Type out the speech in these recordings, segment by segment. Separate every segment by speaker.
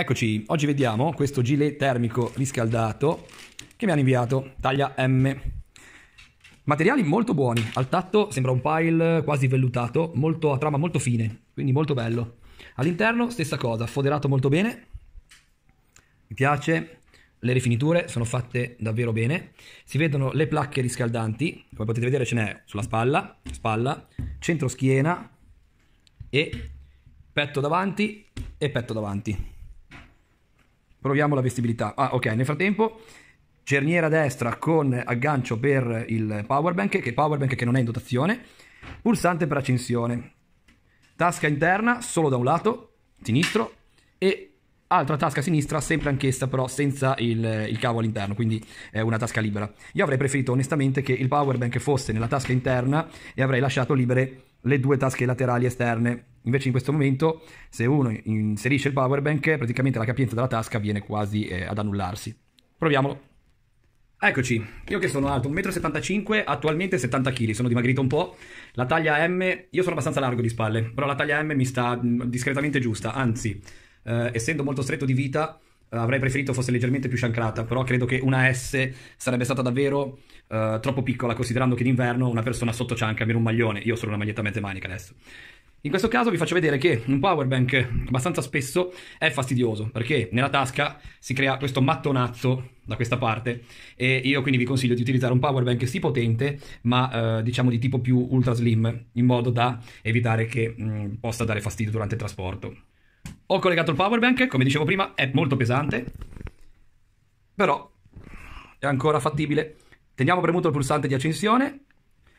Speaker 1: Eccoci, oggi vediamo questo gilet termico riscaldato che mi hanno inviato, taglia M. Materiali molto buoni, al tatto sembra un pile quasi vellutato, molto, a trama molto fine, quindi molto bello. All'interno stessa cosa, foderato molto bene, mi piace, le rifiniture sono fatte davvero bene, si vedono le placche riscaldanti, come potete vedere ce n'è sulla spalla, spalla, centro schiena e petto davanti e petto davanti. Proviamo la vestibilità. Ah, ok, nel frattempo cerniera destra con aggancio per il power bank, che power bank che non è in dotazione, pulsante per accensione. Tasca interna solo da un lato, sinistro, e altra tasca sinistra, sempre anch'essa però senza il, il, cavo all'interno, quindi è una tasca libera. Io avrei preferito onestamente che il power bank fosse nella tasca interna e avrei lasciato libere le due tasche laterali esterne Invece in questo momento se uno inserisce il power bank praticamente la capienza della tasca viene quasi eh, ad annullarsi. Proviamolo. Eccoci, io che sono alto 1,75 m, attualmente 70 kg, sono dimagrito un po'. La taglia M, io sono abbastanza largo di spalle, però la taglia M mi sta mm, discretamente giusta, anzi, eh, essendo molto stretto di vita, eh, avrei preferito fosse leggermente più sciancrata, però credo che una S sarebbe stata davvero uh, troppo piccola, considerando che d'inverno una persona sotto cianca meno un maglione. Io sono una maglietta mezza manica adesso. In questo caso vi faccio vedere che un power bank abbastanza spesso è fastidioso perché nella tasca si crea questo mattonazzo da questa parte e io quindi vi consiglio di utilizzare un power bank sì potente ma eh, diciamo di tipo più ultra slim in modo da evitare che mh, mm, possa dare fastidio durante il trasporto. Ho collegato il power bank, come dicevo prima è molto pesante però è ancora fattibile. Teniamo premuto il pulsante di accensione,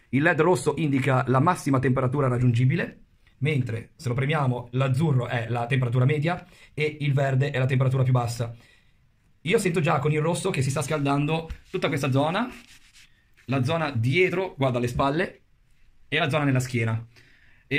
Speaker 1: il led rosso indica la massima temperatura raggiungibile mentre se lo premiamo l'azzurro è la temperatura media e il verde è la temperatura più bassa. Io sento già con il rosso che si sta scaldando tutta questa zona, la zona dietro, guarda le spalle, e la zona nella schiena. E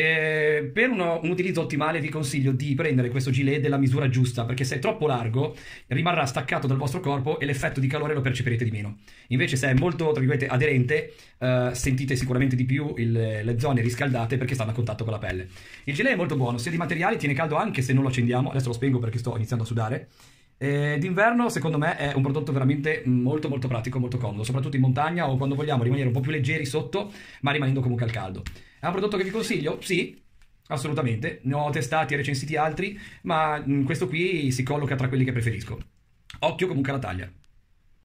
Speaker 1: ehm, per uno, un utilizzo ottimale vi consiglio di prendere questo gilet della misura giusta, perché se è troppo largo rimarrà staccato dal vostro corpo e l'effetto di calore lo percepirete di meno. Invece se è molto, aderente, eh, sentite sicuramente di più il, le zone riscaldate perché stanno a contatto con la pelle. Il gilet è molto buono, sia di materiali, tiene caldo anche se non lo accendiamo, adesso lo spengo perché sto iniziando a sudare. Eh, d'inverno, secondo me, è un prodotto veramente molto molto pratico, molto comodo, soprattutto in montagna o quando vogliamo rimanere un po' più leggeri sotto, ma rimanendo comunque al caldo. È un prodotto che vi consiglio? Sì, assolutamente. Ne ho testati e recensiti altri, ma mm, questo qui si colloca tra quelli che preferisco. Occhio comunque alla taglia.